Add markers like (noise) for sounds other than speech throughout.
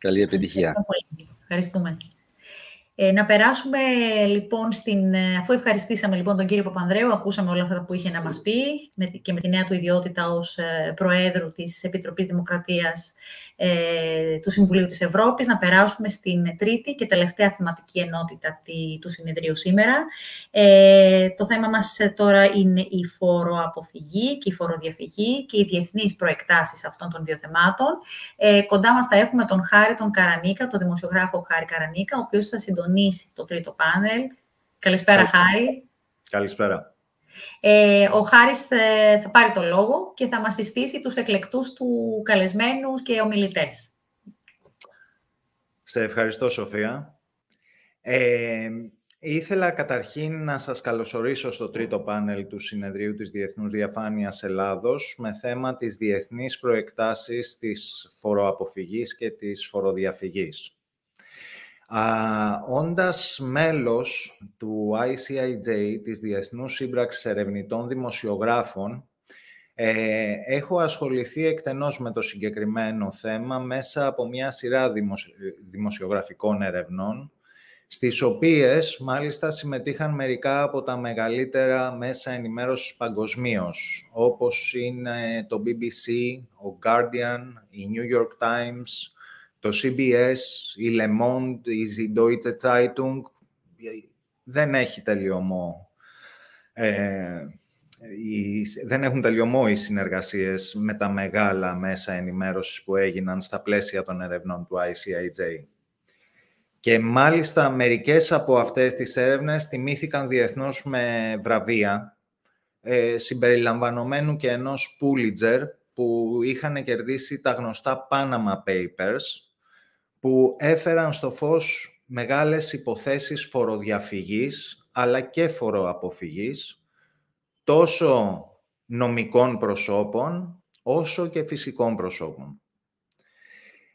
Καλή επιτυχία. Ευχαριστούμε. Ε, να περάσουμε λοιπόν στην... Ε, αφού ευχαριστήσαμε λοιπόν τον κύριο Παπανδρέου, ακούσαμε όλα αυτά που είχε να μας πει και με τη νέα του ιδιότητα ως ε, Προέδρου της Επιτροπής Δημοκρατίας ε, του Συμβουλίου της Ευρώπης, να περάσουμε στην τρίτη και τελευταία θεματική ενότητα του συνεδρίου σήμερα. Ε, το θέμα μας ε, τώρα είναι η φοροαποφυγή και η φοροδιαφυγή και οι διεθνείς προεκτάσεις αυτών των δύο θεμάτων. Ε, κοντά μας θα έχουμε τον Χάρη τον Καρανίκα, τον δημοσιογράφο Χάρη Καρανίκα, ο οποίος θα συντονίσει το τρίτο πάνελ. Καλησπέρα, Χάρη. Καλησπέρα. Ε, ο Χάρης ε, θα πάρει το λόγο και θα μας συστήσει τους εκλεκτούς του καλεσμένους και ομιλητές. Σε ευχαριστώ, Σοφία. Ε, ήθελα καταρχήν να σας καλωσορίσω στο τρίτο πάνελ του Συνεδρίου της Διεθνούς Διαφάνειας Ελλάδος με θέμα της διεθνής προεκτάσεις της φοροαποφυγής και της φοροδιαφυγής. Όντας μέλος του ICIJ, της Διεθνούς Σύμπραξης Ερευνητών Δημοσιογράφων, ε, έχω ασχοληθεί εκτενώς με το συγκεκριμένο θέμα μέσα από μια σειρά δημοσιογραφικών ερευνών, στις οποίες μάλιστα συμμετείχαν μερικά από τα μεγαλύτερα μέσα ενημέρωσης παγκοσμίως, όπως είναι το BBC, ο Guardian, η New York Times, το CBS, η Le Monde, η Deutsche Zeitung ε, δεν έχει τελειωμό. Ε, δεν έχουν τελειωμό οι συνεργασίες με τα μεγάλα μέσα ενημέρωσης που έγιναν στα πλαίσια των ερευνών του ICIJ. Και μάλιστα μερικές από αυτές τις έρευνες τιμήθηκαν διεθνώς με βραβεία, ε, συμπεριλαμβανομένου και ενός Pulitzer που είχαν κερδίσει τα γνωστά Panama Papers, που έφεραν στο φως μεγάλες υποθέσεις φοροδιαφυγής αλλά και φοροαποφυγής τόσο νομικών προσώπων όσο και φυσικών προσώπων.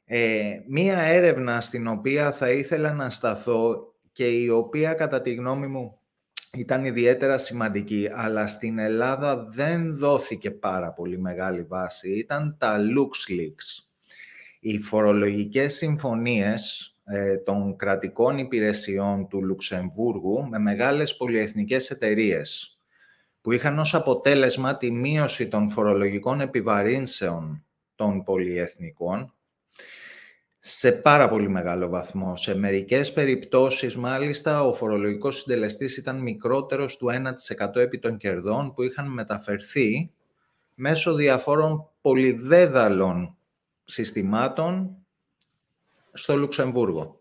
Ε, μία έρευνα στην οποία θα ήθελα να σταθώ και η οποία κατά τη γνώμη μου ήταν ιδιαίτερα σημαντική, αλλά στην Ελλάδα δεν δόθηκε πάρα πολύ μεγάλη βάση, ήταν τα LuxLeaks. Οι φορολογικές συμφωνίες ε, των κρατικών υπηρεσιών του Λουξεμβούργου με μεγάλες πολυεθνικές εταιρείες, που είχαν ως αποτέλεσμα τη μείωση των φορολογικών επιβαρύνσεων των πολυεθνικών σε πάρα πολύ μεγάλο βαθμό. Σε μερικές περιπτώσεις, μάλιστα, ο φορολογικός συντελεστής ήταν μικρότερος του 1% επί των κερδών που είχαν μεταφερθεί μέσω διαφόρων πολυδέδαλων συστημάτων στο Λουξεμβούργο.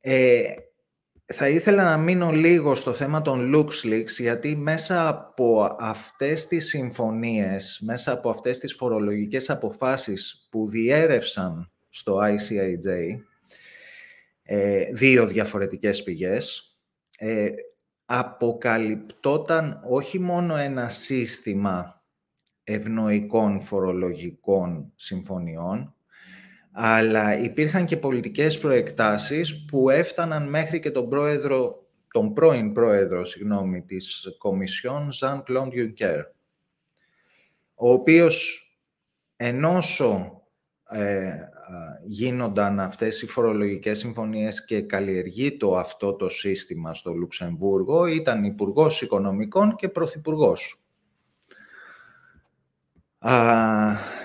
Ε, θα ήθελα να μείνω λίγο στο θέμα των LuxLeaks, γιατί μέσα από αυτές τις συμφωνίες, μέσα από αυτές τις φορολογικές αποφάσεις που διέρευσαν στο ICIJ, ε, δύο διαφορετικές πηγές, ε, αποκαλυπτόταν όχι μόνο ένα σύστημα ευνοϊκών φορολογικών συμφωνιών, αλλά υπήρχαν και πολιτικές προεκτάσεις που έφταναν μέχρι και τον πρόεδρο, τον πρώην πρόεδρο, συγγνώμη, της Κομισιόν, Ζαν Κλοντ ο οποίος ενώσο ε, γίνονταν αυτές οι φορολογικές συμφωνίες και καλλιεργεί το αυτό το σύστημα στο Λουξεμβούργο, ήταν υπουργός Οικονομικών και Πρωθυπουργός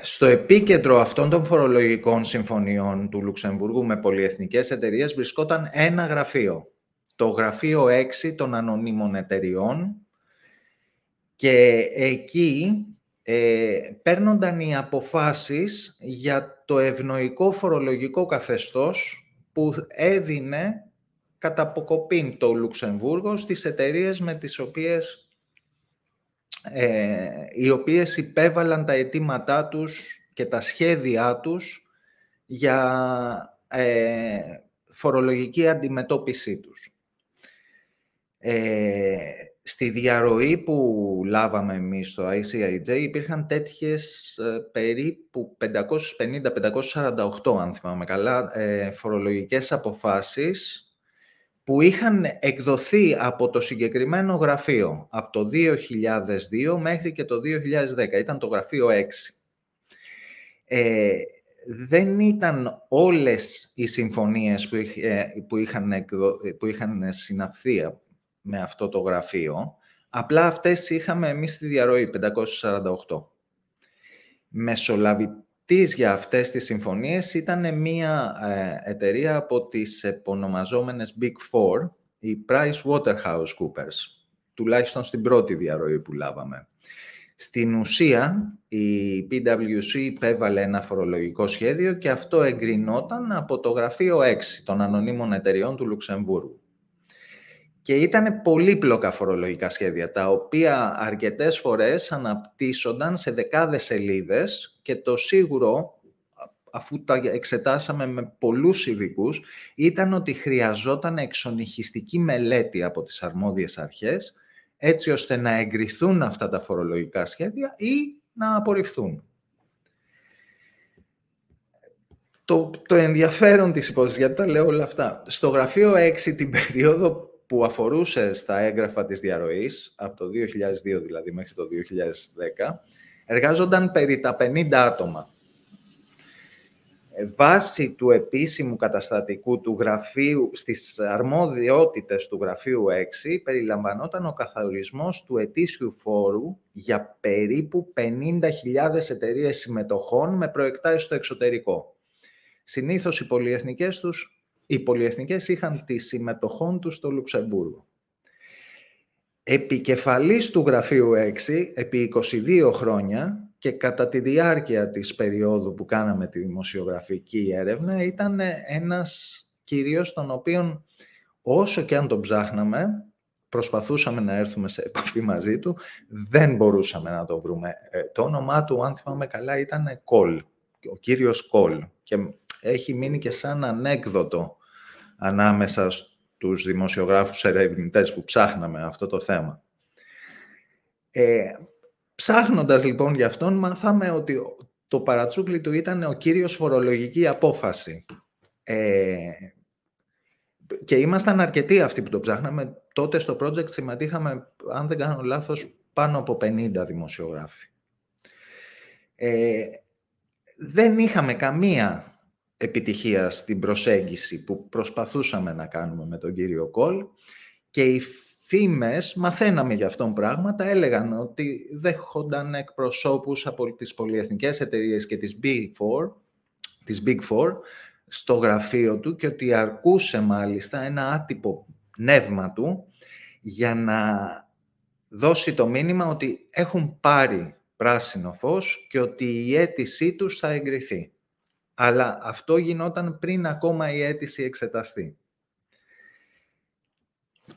στο επίκεντρο αυτών των φορολογικών συμφωνιών του Λουξεμβούργου με πολυεθνικές εταιρείες βρισκόταν ένα γραφείο. Το γραφείο 6 των ανωνύμων εταιριών και εκεί ε, παίρνονταν οι αποφάσεις για το ευνοϊκό φορολογικό καθεστώς που έδινε κατά το Λουξεμβούργο στις εταιρείες με τις οποίες ε, οι οποίες υπέβαλαν τα αιτήματά τους και τα σχέδιά τους για ε, φορολογική αντιμετώπιση τους. Ε, στη διαρροή που λάβαμε εμείς στο ICIJ υπήρχαν τέτοιες ε, περίπου 550-548, αν θυμάμαι καλά, φορολογικές αποφάσεις που είχαν εκδοθεί από το συγκεκριμένο γραφείο από το 2002 μέχρι και το 2010. Ήταν το γραφείο 6. Ε, δεν ήταν όλες οι συμφωνίες που, ε, που, είχαν, εκδο, που είχαν συναυθεί με αυτό το γραφείο, απλά αυτές είχαμε εμείς στη διαρροή 548. Μεσολαβητή. Τις για αυτές τις συμφωνίες ήταν μία ε, εταιρεία από τις επωνομαζόμενες Big Four, η PricewaterhouseCoopers, τουλάχιστον στην πρώτη διαρροή που λάβαμε. Στην ουσία, η PwC υπέβαλε ένα φορολογικό σχέδιο και αυτό εγκρινόταν από το γραφείο 6 των ανωνύμων εταιριών του Λουξεμβούργου. Και ήταν πολύπλοκα φορολογικά σχέδια, τα οποία αρκετές φορές αναπτύσσονταν σε δεκάδες σελίδες και το σίγουρο, αφού τα εξετάσαμε με πολλούς ειδικούς, ήταν ότι χρειαζόταν εξονυχιστική μελέτη από τις αρμόδιες αρχές, έτσι ώστε να εγκριθούν αυτά τα φορολογικά σχέδια ή να απορριφθούν. Το, το ενδιαφέρον της υπόθεσης, γιατί τα λέω όλα αυτά. Στο γραφείο 6 την περίοδο που αφορούσε στα έγγραφα της διαρροής, από το 2002 δηλαδή μέχρι το 2010, εργάζονταν περί τα 50 άτομα. Ε, Βάση του επίσημου καταστατικού του γραφείου, στις αρμόδιότητες του γραφείου 6, περιλαμβανόταν ο καθαρισμός του ετήσιου φόρου για περίπου 50.000 εταιρείες συμμετοχών με προεκτάσεις στο εξωτερικό. Συνήθως οι πολυεθνικές τους οι πολυεθνικές είχαν τη συμμετοχών τους στο Λουξεμβούργο. Επικεφαλής του γραφείου 6, επί 22 χρόνια και κατά τη διάρκεια της περίοδου που κάναμε τη δημοσιογραφική έρευνα, ήταν ένας κυρίως τον οποίον όσο και αν τον ψάχναμε, προσπαθούσαμε να έρθουμε σε επαφή μαζί του, δεν μπορούσαμε να το βρούμε. Ε, το όνομά του, αν θυμάμαι καλά, ήταν Κολ, ο κύριος Κολ έχει μείνει και σαν ανέκδοτο ανάμεσα στους δημοσιογράφους ερευνητές που ψάχναμε αυτό το θέμα. Ε, ψάχνοντας λοιπόν για αυτόν, μάθαμε ότι το παρατσούκλι του ήταν ο κύριος φορολογική απόφαση. Ε, και ήμασταν αρκετοί αυτοί που το ψάχναμε. Τότε στο project συμμετείχαμε, αν δεν κάνω λάθος, πάνω από 50 δημοσιογράφοι. Ε, δεν είχαμε καμία επιτυχία στην προσέγγιση που προσπαθούσαμε να κάνουμε με τον κύριο Κόλ και οι φήμες, μαθαίναμε για αυτόν πράγματα, έλεγαν ότι δέχονταν εκπροσώπους από τις πολυεθνικές εταιρείες και τις Big Four, τις Big Four στο γραφείο του και ότι αρκούσε μάλιστα ένα άτυπο νεύμα του για να δώσει το μήνυμα ότι έχουν πάρει πράσινο φως και ότι η αίτησή τους θα εγκριθεί. Αλλά αυτό γινόταν πριν ακόμα η αίτηση εξεταστεί.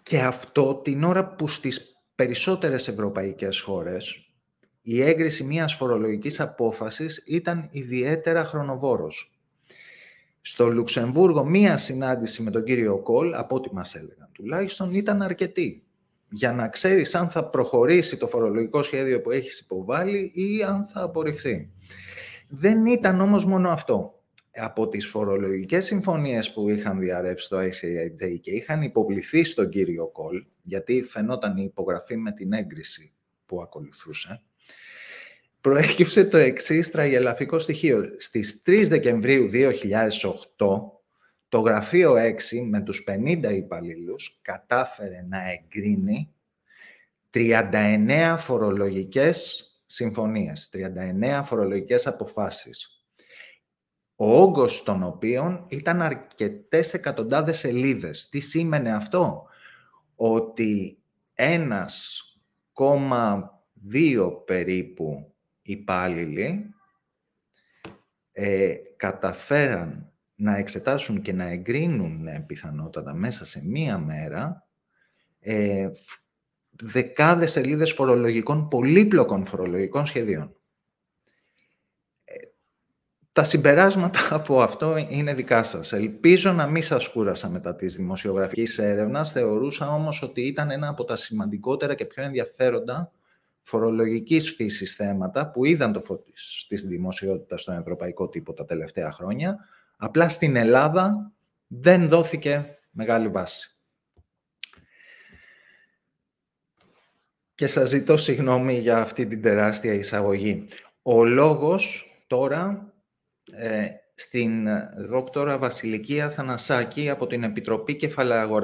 Και αυτό την ώρα που στις περισσότερες ευρωπαϊκές χώρες η έγκριση μιας φορολογικής απόφασης ήταν ιδιαίτερα χρονοβόρος. Στο Λουξεμβούργο μία συνάντηση με τον κύριο Κολ, από ό,τι μας έλεγαν τουλάχιστον, ήταν αρκετή για να ξέρεις αν θα προχωρήσει το φορολογικό σχέδιο που έχεις υποβάλει ή αν θα απορριφθεί. Δεν ήταν όμως μόνο αυτό. Από τις φορολογικές συμφωνίες που είχαν διαρρεύσει το ICIJ και είχαν υποβληθεί στον κύριο Κολ, γιατί φαινόταν η υπογραφή με την έγκριση που ακολουθούσε, προέκυψε το εξής τραγελαφικό στοιχείο. Στις 3 Δεκεμβρίου 2008, το γραφείο 6 με τους 50 υπαλλήλους κατάφερε να εγκρίνει 39 φορολογικές συμφωνίες, 39 φορολογικές αποφάσεις, ο όγκος των οποίων ήταν αρκετές εκατοντάδες σελίδες. Τι σήμαινε αυτό? Ότι ένας κόμμα δύο περίπου υπάλληλοι ε, καταφέραν να εξετάσουν και να εγκρίνουν ε, πιθανότατα μέσα σε μία μέρα ε, δεκάδες σελίδες φορολογικών, πολύπλοκων φορολογικών σχεδίων. Ε, τα συμπεράσματα (laughs) από αυτό είναι δικά σας. Ελπίζω να μην σας κούρασα μετά της δημοσιογραφικής έρευνας. Θεωρούσα όμως ότι ήταν ένα από τα σημαντικότερα και πιο ενδιαφέροντα φορολογικής φύσης θέματα που είδαν το φως της δημοσιότητας στον ευρωπαϊκό τύπο τα τελευταία χρόνια. Απλά στην Ελλάδα δεν δόθηκε μεγάλη βάση. και σας ζητώ συγγνώμη για αυτή την τεράστια εισαγωγή. Ο λόγος τώρα ε, στην δόκτωρα Βασιλική Αθανασάκη από την Επιτροπή Κεφαλαίου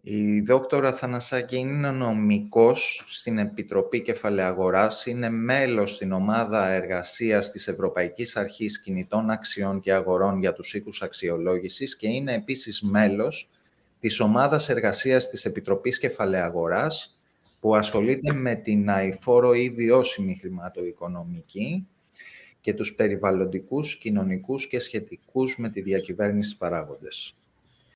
Η δόκτωρα Αθανασάκη είναι νομικός στην Επιτροπή Κεφαλαίου είναι μέλος στην ομάδα εργασίας της Ευρωπαϊκής Αρχής Κινητών Αξιών και Αγορών για τους οίκους αξιολόγησης και είναι επίσης μέλος της ομάδας εργασίας της Επιτροπής Κεφαλαίου Αγοράς, που ασχολείται με την αηφόρο ή βιώσιμη χρηματοοικονομική και τους περιβαλλοντικούς, κοινωνικούς και σχετικούς με τη διακυβέρνηση παράγοντες.